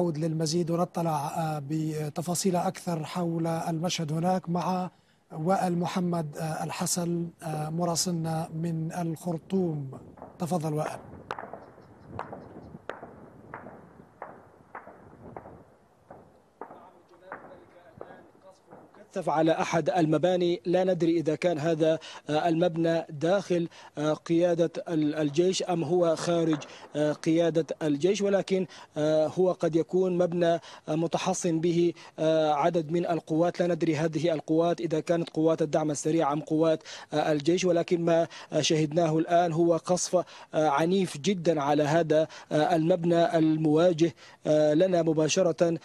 نعود للمزيد ونطلع آه، بتفاصيل أكثر حول المشهد هناك مع وائل محمد آه، الحسن آه، مراسلنا من الخرطوم تفضل وائل تتف على أحد المباني لا ندري إذا كان هذا آه، المبنى داخل آه، قيادة الجيش أم هو خارج آه، قيادة الجيش ولكن هو قد يكون مبنى متحصن به عدد من القوات لا ندري هذه القوات إذا كانت قوات الدعم السريع أم قوات الجيش ولكن ما شهدناه الآن هو قصف عنيف جدا على هذا المبنى المواجه لنا مباشرة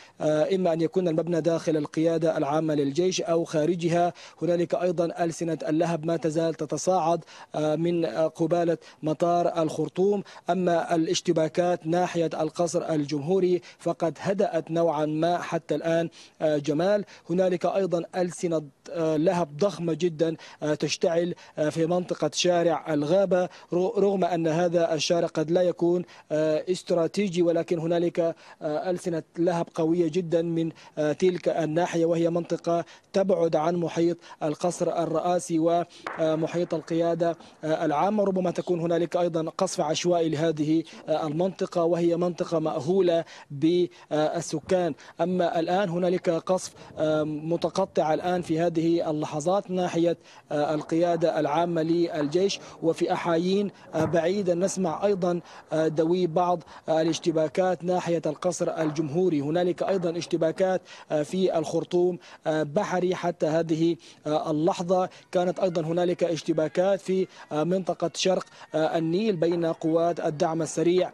إما أن يكون المبنى داخل القيادة العامة للجيش أو خارجها هنالك أيضا ألسنة اللهب ما تزال تتصاعد آه، من آه، قبالة مطار الخرطوم أما الاشتباكات ناحية القصر الجمهوري فقد هدأت نوعا ما حتى الآن آه، جمال هنالك أيضا ألسنة لهب ضخمة جدا تشتعل في منطقة شارع الغابة رغم أن هذا الشارع قد لا يكون استراتيجي ولكن هنالك ألسنة لهب قوية جدا من تلك الناحية وهي منطقة تبعد عن محيط القصر الرئاسي ومحيط القيادة العامة ربما تكون هنالك أيضا قصف عشوائي لهذه المنطقة وهي منطقة مأهولة بالسكان أما الآن هنالك قصف متقطع الآن في هذه اللحظات ناحية القيادة العامة للجيش وفي أحايين بعيدة نسمع أيضا دوي بعض الاشتباكات ناحية القصر الجمهوري هنالك أيضا اشتباكات في الخرطوم بحر الجاري حتى هذه آه، اللحظة كانت أيضا هنالك اشتباكات في آه، منطقة شرق آه، النيل بين قوات الدعم السريع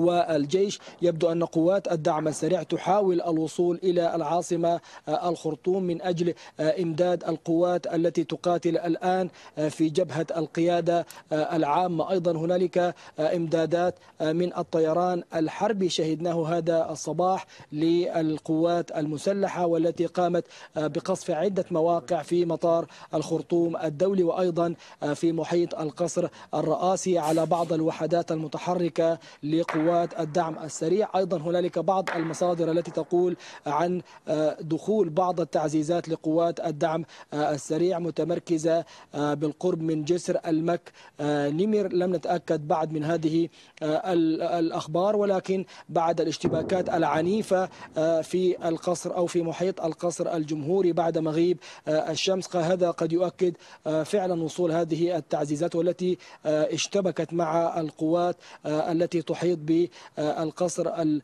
والجيش يبدو أن قوات الدعم السريع تحاول الوصول إلى العاصمة آه، الخرطوم من أجل آه، إمداد القوات التي تقاتل الآن آه، في جبهة القيادة العامة أيضا هنالك إمدادات من الطيران الحربي شهدناه هذا الصباح للقوات المسلحة والتي قامت بقصف عدة مواقع في مطار الخرطوم الدولي وأيضا في محيط القصر الرئاسي على بعض الوحدات المتحركة لقوات الدعم السريع أيضا هنالك بعض المصادر التي تقول عن آه، دخول بعض التعزيزات لقوات الدعم آه، السريع متمركزة آه، بالقرب من جسر المك نمر لم نتأكد بعد من هذه الأخبار ولكن بعد الاشتباكات العنيفة في القصر أو في محيط القصر الجمهوري بعد مغيب الشمس هذا قد يؤكد فعلا وصول هذه التعزيزات والتي اشتبكت مع القوات التي تحيط بالقصر